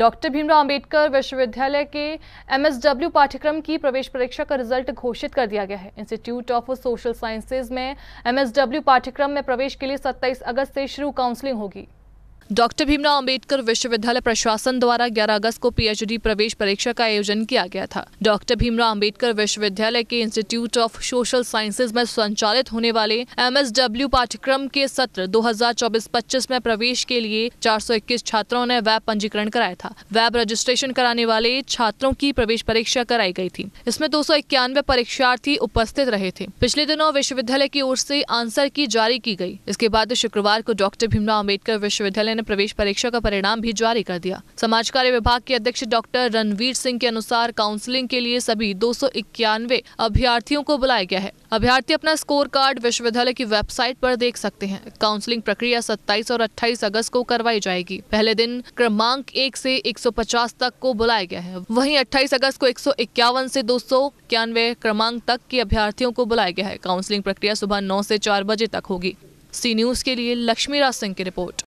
doctor Bhimrao Ambedkar विश्वविद्यालय के MSW पाठ्यक्रम की प्रवेश परीक्षा का रिजल्ट घोषित कर दिया गया है इंस्टीट्यूट ऑफ सोशल साइंसेज में एमएसडब्ल्यू पाठ्यक्रम में प्रवेश के लिए 27 अगस्त से शुरू काउंसलिंग होगी डॉक्टर भीमराव अंबेडकर विश्वविद्यालय प्रशासन द्वारा 11 अगस्त को पीएचडी प्रवेश परीक्षा का आयोजन किया गया था डॉक्टर भीमराव अंबेडकर विश्वविद्यालय के इंस्टीट्यूट ऑफ सोशल साइंसेज में संचालित होने वाले एमएसडब्ल्यू पाठ्यक्रम के सत्र 2024-25 में प्रवेश के लिए 421 छात्रों ने वेब पंजीकरण कराया था वेब रजिस्ट्रेशन कराने वाले छात्रों की प्रवेश परीक्षा कराई गयी थी इसमें दो परीक्षार्थी उपस्थित रहे थे पिछले दिनों विश्वविद्यालय की ओर ऐसी आंसर की जारी की गयी इसके बाद शुक्रवार को डॉक्टर भीमराव अम्बेडकर विश्वविद्यालय ने, ने प्रवेश परीक्षा का परिणाम भी जारी कर दिया समाज कार्य विभाग के अध्यक्ष डॉक्टर रणवीर सिंह के अनुसार काउंसलिंग के लिए सभी दो अभ्यर्थियों को बुलाया गया है अभ्यर्थी अपना स्कोर कार्ड विश्वविद्यालय की वेबसाइट पर देख सकते हैं काउंसलिंग प्रक्रिया 27 और 28 अगस्त को करवाई जाएगी पहले दिन क्रमांक एक से 150 तक को बुलाया गया है वहीं 28 अगस्त को एक से दो क्रमांक तक के अभ्यर्थियों को बुलाया गया है काउंसलिंग प्रक्रिया सुबह नौ से चार बजे तक होगी सी न्यूज के लिए लक्ष्मीराज सिंह की रिपोर्ट